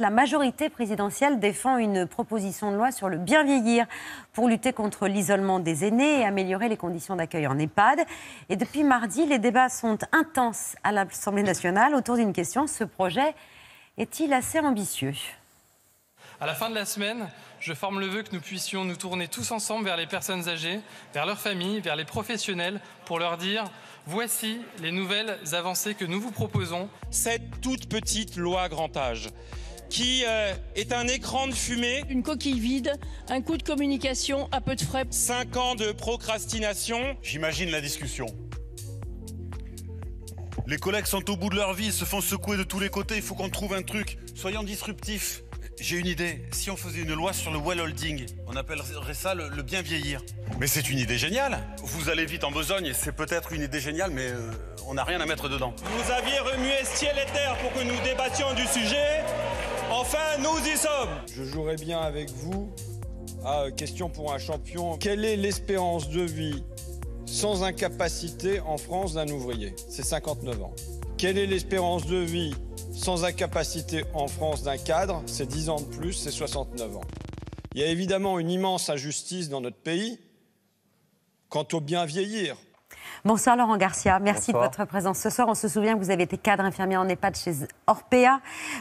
la majorité présidentielle défend une proposition de loi sur le bien vieillir pour lutter contre l'isolement des aînés et améliorer les conditions d'accueil en EHPAD. Et depuis mardi, les débats sont intenses à l'Assemblée nationale autour d'une question. Ce projet est-il assez ambitieux à la fin de la semaine, je forme le vœu que nous puissions nous tourner tous ensemble vers les personnes âgées, vers leurs familles, vers les professionnels, pour leur dire voici les nouvelles avancées que nous vous proposons. Cette toute petite loi grand âge qui euh, est un écran de fumée. Une coquille vide, un coup de communication à peu de frais. Cinq ans de procrastination. J'imagine la discussion. Les collègues sont au bout de leur vie, se font secouer de tous les côtés, il faut qu'on trouve un truc. Soyons disruptifs. J'ai une idée. Si on faisait une loi sur le well holding, on appellerait ça le, bien vieillir. Mais c'est une idée géniale. Vous allez vite en besogne, c'est peut-être une idée géniale, mais euh, on n'a rien à mettre dedans. Vous aviez remué ciel et terre pour que nous débattions du sujet nous y sommes Je jouerai bien avec vous ah, euh, Question pour un champion. Quelle est l'espérance de vie sans incapacité en France d'un ouvrier C'est 59 ans. Quelle est l'espérance de vie sans incapacité en France d'un cadre C'est 10 ans de plus, c'est 69 ans. Il y a évidemment une immense injustice dans notre pays quant au bien vieillir. Bonsoir Laurent Garcia, merci de votre présence ce soir. On se souvient que vous avez été cadre infirmier en EHPAD chez Orpea.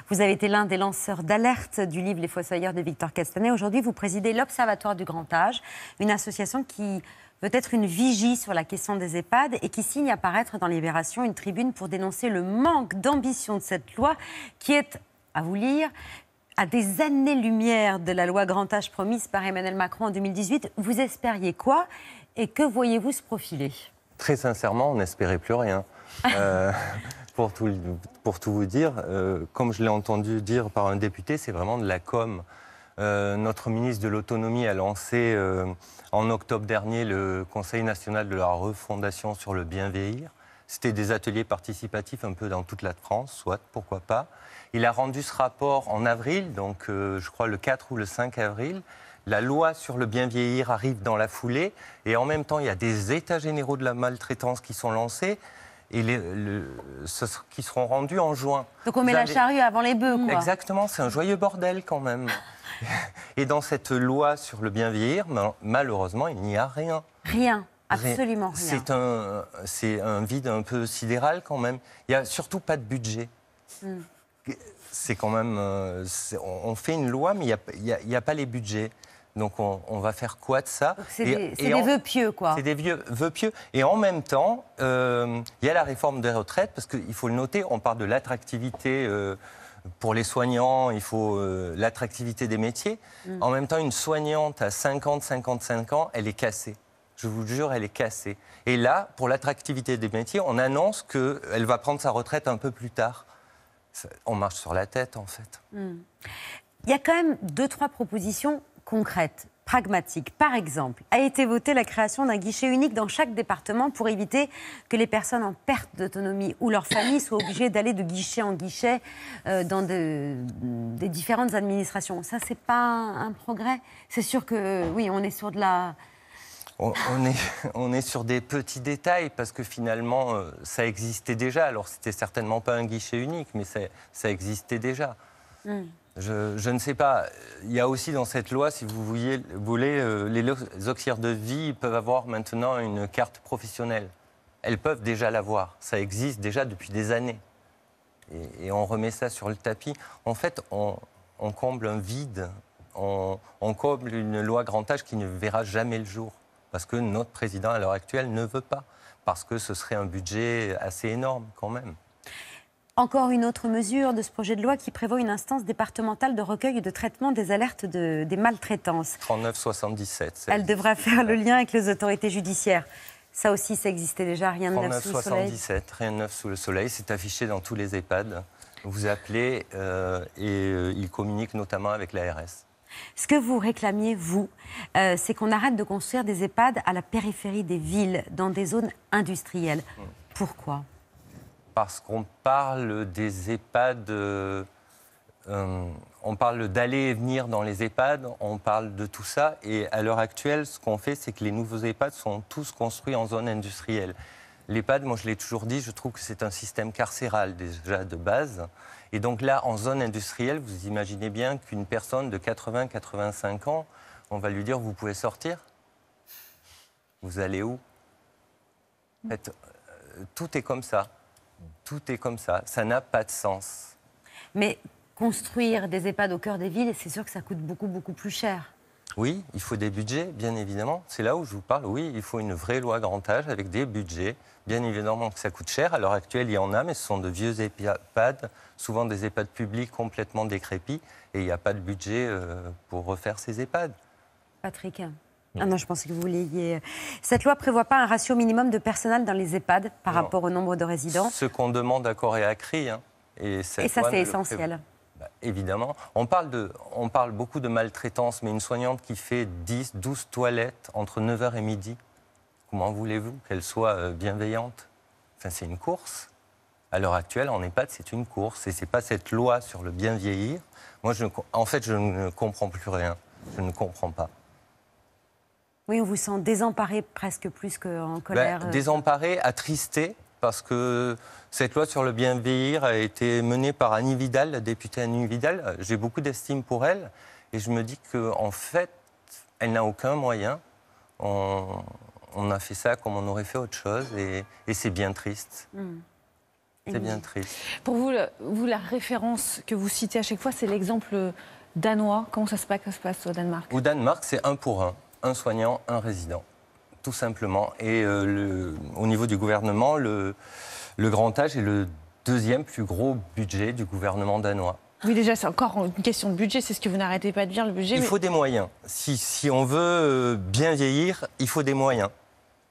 Vous avez été l'un des lanceurs d'alerte du livre Les Fossoyeurs de Victor Castanet. Aujourd'hui, vous présidez l'Observatoire du Grand Âge, une association qui veut être une vigie sur la question des EHPAD et qui signe apparaître dans Libération une tribune pour dénoncer le manque d'ambition de cette loi qui est, à vous lire, à des années-lumière de la loi Grand Âge promise par Emmanuel Macron en 2018. Vous espériez quoi et que voyez-vous se profiler très sincèrement, on n'espérait plus rien. Euh, pour, tout, pour, vous dire, euh, comme je l'ai entendu dire par un député, c'est vraiment de la com. Euh, notre ministre de l'Autonomie a lancé en octobre dernier le Conseil national de la refondation sur le bien vieillir. C'était des ateliers participatifs un peu dans toute la France, soit, pourquoi pas. Il a rendu ce rapport en avril, donc je crois le 4 ou le 5 avril. La loi sur le bien vieillir arrive dans la foulée et en même temps, il y a des états généraux de la maltraitance qui sont lancés et qui seront rendus en juin. Donc on met la charrue avant les bœufs, quoi. Exactement, c'est un joyeux bordel quand même. et dans cette loi sur le bien vieillir, malheureusement, il n'y a rien. Rien. Absolument rien. C'est un, vide un peu sidéral quand même. Il n'y a surtout pas de budget. Hmm. C'est quand même. Euh, on, fait une loi, mais il n'y a pas les budgets. Donc on, va faire quoi de ça C'est des, vieux vœux pieux, quoi. C'est des vieux, vœux pieux. Et en même temps, euh, il y a la réforme des retraites, parce qu'il faut le noter, on parle de l'attractivité. Euh, pour les soignants, il faut euh, l'attractivité des métiers. Mm. En même temps, une soignante à 50, 55 ans, elle est cassée. Je vous le jure, elle est cassée. Et là, pour l'attractivité des métiers, on annonce qu'elle va prendre sa retraite un peu plus tard. On marche sur la tête, en fait. Mm. Il y a quand même deux, trois propositions concrète, pragmatique. Par exemple, a été votée la création d'un guichet unique dans chaque département pour éviter que les personnes en perte d'autonomie ou leurs familles soient obligées d'aller de guichet en guichet euh, dans des différentes administrations. Ça, c'est pas un, progrès. C'est sûr que oui, on est sur de la on, est, on est sur des petits détails parce que finalement, euh, ça existait déjà. Alors, c'était certainement pas un guichet unique, mais ça, existait déjà. Hmm. Je, ne sais pas. Il y a aussi dans cette loi, si vous voulez, euh, les auxiliaires de vie peuvent avoir maintenant une carte professionnelle. Elles peuvent déjà l'avoir. Ça existe déjà depuis des années. Et, on remet ça sur le tapis. En fait, on, comble un vide. On, on, comble une loi grand âge qui ne verra jamais le jour. Parce que notre président, à l'heure actuelle, ne veut pas. Parce que ce serait un budget assez énorme, quand même. Encore une autre mesure de ce projet de loi qui prévoit une instance départementale de recueil et de traitement des alertes des maltraitances. 3977. Elle devrait faire le lien avec les autorités judiciaires. Ça aussi, ça existait déjà, rien de neuf sous le soleil. rien de neuf sous le soleil, c'est affiché dans tous les EHPAD. Vous appelez euh, et euh, ils communiquent notamment avec l'ARS. Ce que vous réclamiez, vous, euh, c'est qu'on arrête de construire des EHPAD à la périphérie des villes, dans des zones industrielles. Hmm. Pourquoi parce qu'on parle des EHPAD, euh, euh, on parle d'aller et venir dans les EHPAD, on parle de tout ça. Et à l'heure actuelle, ce qu'on fait, c'est que les nouveaux EHPAD sont tous construits en zone industrielle. L'EHPAD, moi je l'ai toujours dit, je trouve que c'est un système carcéral déjà de base. Et donc là, en zone industrielle, vous imaginez bien qu'une personne de 80-85 ans, on va lui dire vous pouvez sortir Vous allez où euh, Tout est comme ça tout est comme ça. Ça n'a pas de sens. Mais construire des EHPAD au cœur des villes, c'est sûr que ça coûte beaucoup, beaucoup plus cher. Oui, il faut des budgets, bien évidemment. C'est là où je vous parle. Oui, il faut une vraie loi grand âge avec des budgets. Bien évidemment que ça coûte cher. À l'heure actuelle, il y en a, mais ce sont de vieux EHPAD, souvent des EHPAD publics complètement décrépits, et il n'y a pas de budget euh, pour refaire ces EHPAD. Patrick ah non, je pensais que vous l'ayez. Euh, cette loi prévoit pas un ratio minimum de personnel dans les EHPAD par rapport au nombre de résidents. Ce qu'on demande à et à CRI. Hein, et, et, ça, c'est essentiel. Bah, évidemment. On parle, de, on parle beaucoup de maltraitance, mais une soignante qui fait 10, 12 toilettes entre 9h et midi, comment voulez-vous qu'elle soit euh, bienveillante c'est une course. À l'heure actuelle, en EHPAD, c'est une course. Et ce n'est pas cette loi sur le bien vieillir. Moi, en fait, je ne comprends plus rien. Je ne comprends pas. Oui, on vous sent désemparé presque plus qu'en ben, colère. Euh. désemparé, attristé, parce que cette loi sur le bien a été menée par Annie Vidal, la députée Annie Vidal. J'ai beaucoup d'estime pour elle et je me dis qu'en en fait, elle n'a aucun moyen. On, a fait ça comme on aurait fait autre chose et, c'est bien triste. Hmm. C'est bien triste. Pour vous, vous, la référence que vous citez à chaque fois, c'est l'exemple danois. Comment ça se passe, ça se passe au Danemark Au Danemark, c'est un pour un un soignant, un résident, tout simplement. Et euh, le, au niveau du gouvernement, le, grand âge est le deuxième plus gros budget du gouvernement danois. Oui, déjà, c'est encore une question de budget, c'est ce que vous n'arrêtez pas de dire, le budget. Il faut des moyens. si on veut euh, bien vieillir, il faut des moyens.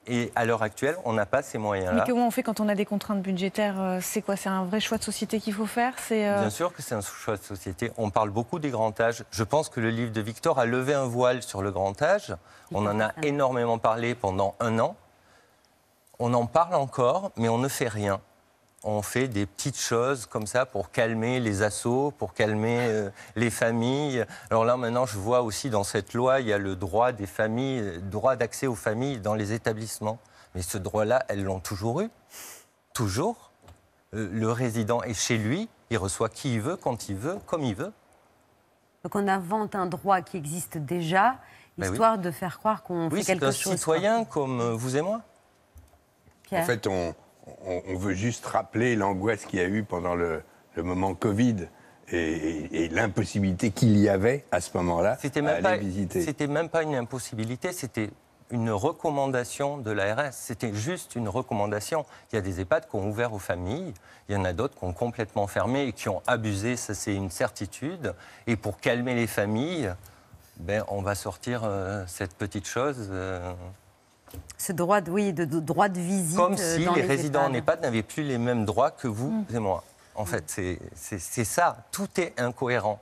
Et à l'heure actuelle, on n'a pas ces moyens-là. Mais comment on fait quand on a des contraintes budgétaires euh, C'est quoi C'est un vrai choix de société qu'il faut faire euh, Bien sûr que c'est un choix de société. On parle beaucoup des grands âges. Je pense que le livre de Victor a levé un voile sur le grand âge. on en a énormément parlé pendant un an. On en parle encore, mais on ne fait rien on fait des petites choses comme ça pour calmer les assauts, pour calmer euh, les familles. Alors là, maintenant, je vois aussi dans cette loi, il y a le droit des familles, euh, droit d'accès aux familles dans les établissements. Mais ce droit-là, elles l'ont toujours eu. Toujours. Euh, le résident est chez lui, il reçoit qui il veut, quand il veut, comme il veut. Donc on invente un droit qui existe déjà, ben histoire de faire croire qu'on oui, fait quelque un citoyen comme vous et moi. En fait, on, on, veut juste rappeler l'angoisse qu'il y a eu pendant le, moment Covid et, l'impossibilité qu'il y avait à ce moment-là à visiter. C'était même pas une impossibilité, c'était une recommandation de l'ARS. C'était juste une recommandation. Il y a des EHPAD qui ont ouvert aux familles, il y en a d'autres qui ont complètement fermé et qui ont abusé, ça c'est une certitude. Et pour calmer les familles, ben, on va sortir euh, cette petite chose. Euh, ce droit de, visite. Comme euh, si les, résidents en EHPAD n'avaient plus les mêmes droits que vous mm. et moi. En mm. fait, c'est ça. Tout est incohérent.